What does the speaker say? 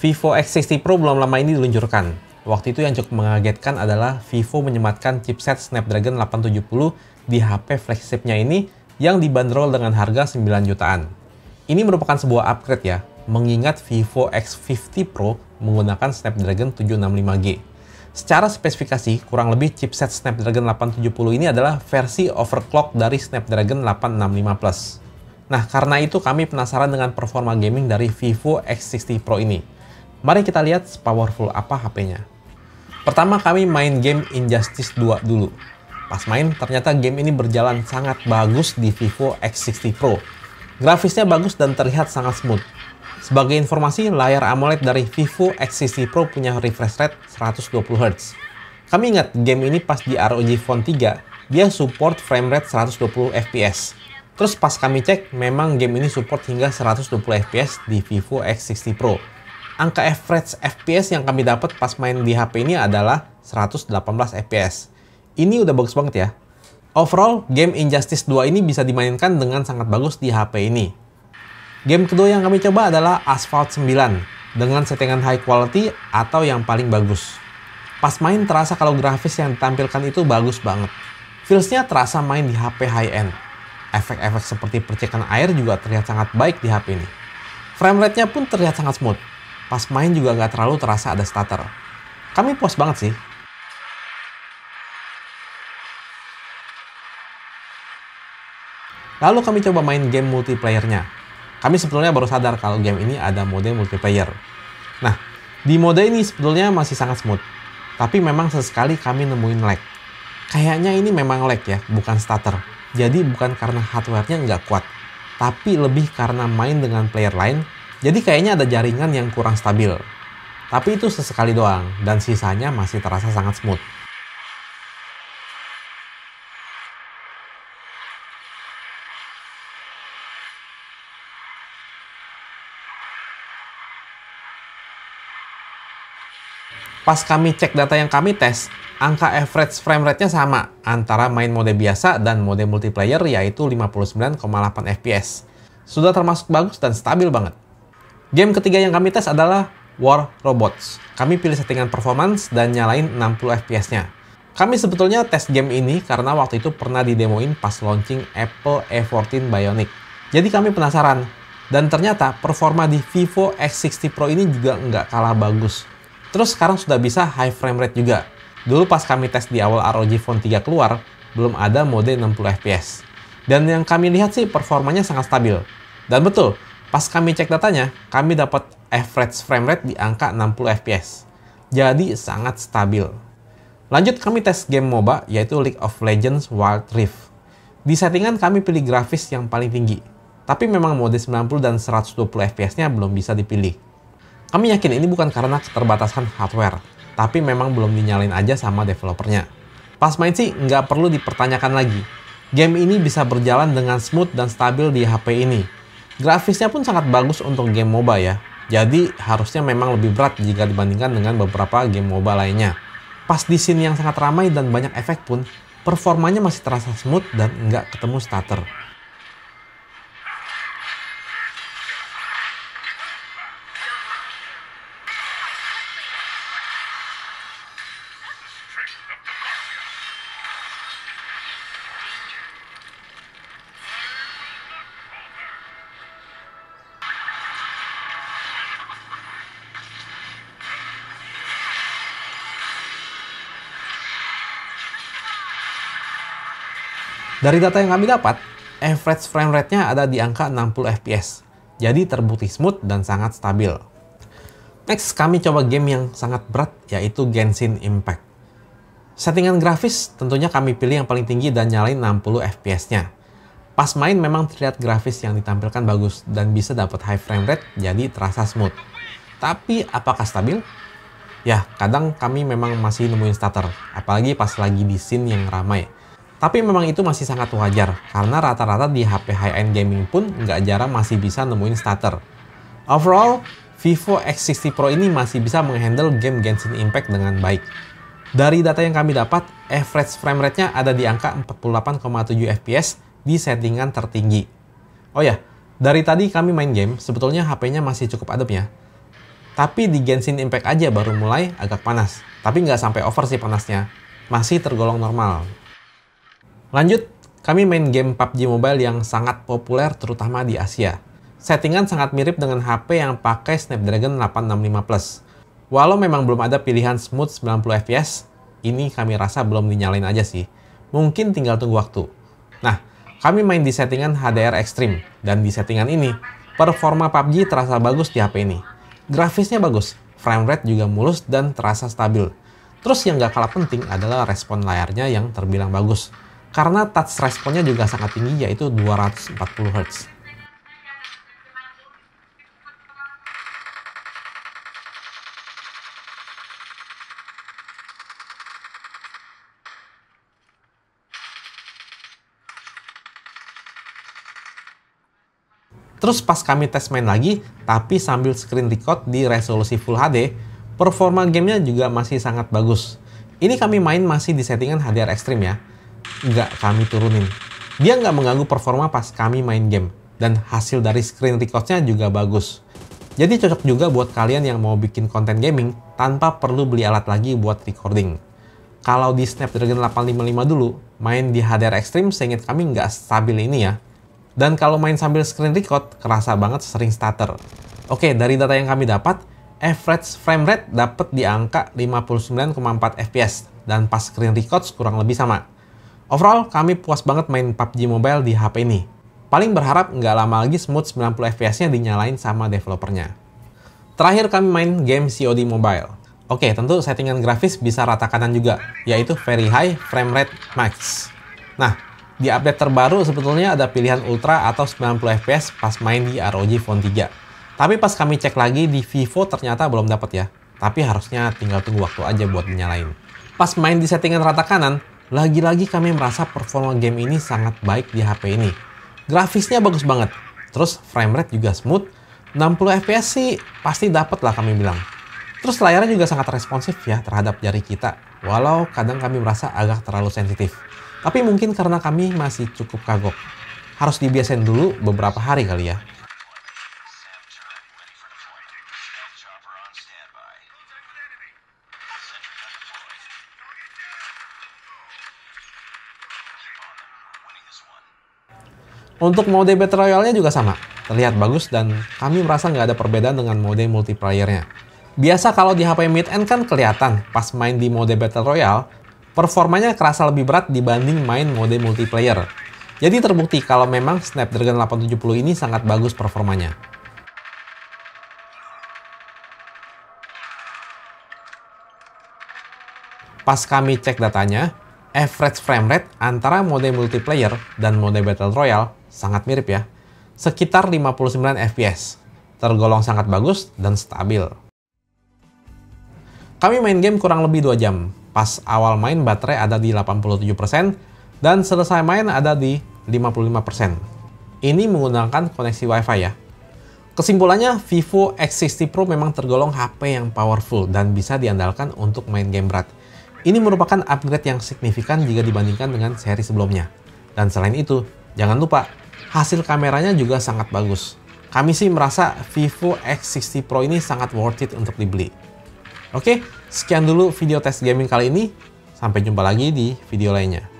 Vivo X60 Pro belum lama ini diluncurkan. Waktu itu yang cukup mengagetkan adalah Vivo menyematkan chipset Snapdragon 870 di HP flagshipnya ini yang dibanderol dengan harga 9 jutaan. Ini merupakan sebuah upgrade ya, mengingat Vivo X50 Pro menggunakan Snapdragon 765G. Secara spesifikasi, kurang lebih chipset Snapdragon 870 ini adalah versi overclock dari Snapdragon 865 Plus. Nah, karena itu kami penasaran dengan performa gaming dari Vivo X60 Pro ini Mari kita lihat powerful apa HP-nya. Pertama kami main game Injustice 2 dulu. Pas main, ternyata game ini berjalan sangat bagus di Vivo X60 Pro. Grafisnya bagus dan terlihat sangat smooth. Sebagai informasi, layar AMOLED dari Vivo X60 Pro punya refresh rate 120Hz. Kami ingat game ini pas di ROG Phone 3, dia support frame rate 120 fps. Terus pas kami cek, memang game ini support hingga 120 fps di Vivo X60 Pro. Angka average FPS yang kami dapat pas main di HP ini adalah 118 FPS. Ini udah bagus banget ya. Overall, game Injustice 2 ini bisa dimainkan dengan sangat bagus di HP ini. Game kedua yang kami coba adalah Asphalt 9 dengan settingan high quality atau yang paling bagus. Pas main terasa kalau grafis yang ditampilkan itu bagus banget. Feelsnya terasa main di HP high-end. Efek-efek seperti percikan air juga terlihat sangat baik di HP ini. Frame rate-nya pun terlihat sangat smooth. Pas main juga nggak terlalu terasa ada starter. Kami puas banget sih. Lalu kami coba main game multiplayernya. Kami sebetulnya baru sadar kalau game ini ada mode multiplayer. Nah, di mode ini sebetulnya masih sangat smooth. Tapi memang sesekali kami nemuin lag. Kayaknya ini memang lag ya, bukan starter. Jadi bukan karena hardware-nya nggak kuat, tapi lebih karena main dengan player lain jadi kayaknya ada jaringan yang kurang stabil. Tapi itu sesekali doang dan sisanya masih terasa sangat smooth. pas kami cek data yang kami tes, angka average frame rate-nya sama antara main mode biasa dan mode multiplayer yaitu 59,8 fps. Sudah termasuk bagus dan stabil banget. Game ketiga yang kami tes adalah War Robots. Kami pilih settingan performance dan nyalain 60 FPS-nya. Kami sebetulnya tes game ini karena waktu itu pernah didemoin pas launching Apple A14 Bionic. Jadi kami penasaran. Dan ternyata performa di Vivo X60 Pro ini juga nggak kalah bagus. Terus sekarang sudah bisa high frame rate juga. Dulu pas kami tes di awal ROG Phone 3 keluar, belum ada mode 60 fps. Dan yang kami lihat sih performanya sangat stabil. Dan betul, Pas kami cek datanya, kami dapat average frame rate di angka 60 fps. Jadi sangat stabil. Lanjut kami tes game MOBA yaitu League of Legends Wild Rift. Di settingan kami pilih grafis yang paling tinggi. Tapi memang mode 90 dan 120 fps-nya belum bisa dipilih. Kami yakin ini bukan karena keterbatasan hardware, tapi memang belum dinyalain aja sama developernya. Pas main sih nggak perlu dipertanyakan lagi. Game ini bisa berjalan dengan smooth dan stabil di HP ini, Grafisnya pun sangat bagus untuk game MOBA ya, jadi harusnya memang lebih berat jika dibandingkan dengan beberapa game MOBA lainnya. Pas di scene yang sangat ramai dan banyak efek pun, performanya masih terasa smooth dan nggak ketemu stutter. Dari data yang kami dapat, average frame rate-nya ada di angka 60 fps, jadi terbukti smooth dan sangat stabil. Next, kami coba game yang sangat berat, yaitu Genshin Impact. Settingan grafis tentunya kami pilih yang paling tinggi dan nyalain 60 fps-nya. Pas main memang terlihat grafis yang ditampilkan bagus dan bisa dapat high frame rate jadi terasa smooth. Tapi apakah stabil? Ya, kadang kami memang masih nemuin stutter, apalagi pas lagi di scene yang ramai tapi memang itu masih sangat wajar, karena rata-rata di HP high-end gaming pun nggak jarang masih bisa nemuin starter. Overall, Vivo X60 Pro ini masih bisa menghandle game Genshin Impact dengan baik. Dari data yang kami dapat, average frame rate-nya ada di angka 48,7 fps di settingan tertinggi. Oh ya, dari tadi kami main game, sebetulnya HP-nya masih cukup adem ya. Tapi di Genshin Impact aja baru mulai agak panas. Tapi nggak sampai over sih panasnya. Masih tergolong normal, Lanjut, kami main game PUBG Mobile yang sangat populer terutama di Asia. Settingan sangat mirip dengan HP yang pakai Snapdragon 865 Plus. Walau memang belum ada pilihan smooth 90 fps, ini kami rasa belum dinyalain aja sih. Mungkin tinggal tunggu waktu. Nah, kami main di settingan HDR Extreme, dan di settingan ini, performa PUBG terasa bagus di HP ini. Grafisnya bagus, frame rate juga mulus dan terasa stabil. Terus yang gak kalah penting adalah respon layarnya yang terbilang bagus karena touch responnya juga sangat tinggi yaitu 240 Hz. Terus pas kami tes main lagi, tapi sambil screen record di resolusi Full HD, performa gamenya juga masih sangat bagus. Ini kami main masih di settingan HDR Extreme ya, nggak kami turunin. Dia nggak mengganggu performa pas kami main game. Dan hasil dari screen recordnya juga bagus. Jadi cocok juga buat kalian yang mau bikin konten gaming tanpa perlu beli alat lagi buat recording. Kalau di Snapdragon 855 dulu, main di HDR Extreme seingat kami nggak stabil ini ya. Dan kalau main sambil screen record, kerasa banget sering stutter. Oke, dari data yang kami dapat, average frame rate dapat di angka 59,4 fps dan pas screen record kurang lebih sama. Overall, kami puas banget main PUBG Mobile di HP ini. Paling berharap nggak lama lagi smooth 90 fps-nya dinyalain sama developernya. Terakhir kami main game COD Mobile. Oke, tentu settingan grafis bisa rata kanan juga, yaitu Very High Frame Rate Max. Nah, di update terbaru sebetulnya ada pilihan Ultra atau 90 fps pas main di ROG Phone 3. Tapi pas kami cek lagi di Vivo ternyata belum dapat ya. Tapi harusnya tinggal tunggu waktu aja buat dinyalain. Pas main di settingan rata kanan, lagi-lagi kami merasa performa game ini sangat baik di HP ini. Grafisnya bagus banget, terus frame rate juga smooth, 60 fps sih pasti dapat lah kami bilang. Terus layarnya juga sangat responsif ya terhadap jari kita, walau kadang kami merasa agak terlalu sensitif. Tapi mungkin karena kami masih cukup kagok. Harus dibiasain dulu beberapa hari kali ya. Untuk mode Battle Royale-nya juga sama, terlihat bagus dan kami merasa nggak ada perbedaan dengan mode multiplayer-nya. Biasa kalau di HP mid-end kan kelihatan pas main di mode Battle Royale, performanya kerasa lebih berat dibanding main mode multiplayer. Jadi terbukti kalau memang Snapdragon 870 ini sangat bagus performanya. Pas kami cek datanya, average frame rate antara mode multiplayer dan mode battle royale sangat mirip ya, sekitar 59 fps, tergolong sangat bagus dan stabil. Kami main game kurang lebih 2 jam, pas awal main baterai ada di 87% dan selesai main ada di 55%. Ini menggunakan koneksi wifi ya. Kesimpulannya, Vivo X60 Pro memang tergolong HP yang powerful dan bisa diandalkan untuk main game berat. Ini merupakan upgrade yang signifikan jika dibandingkan dengan seri sebelumnya. Dan selain itu, Jangan lupa, hasil kameranya juga sangat bagus. Kami sih merasa Vivo X60 Pro ini sangat worth it untuk dibeli. Oke, sekian dulu video tes gaming kali ini. Sampai jumpa lagi di video lainnya.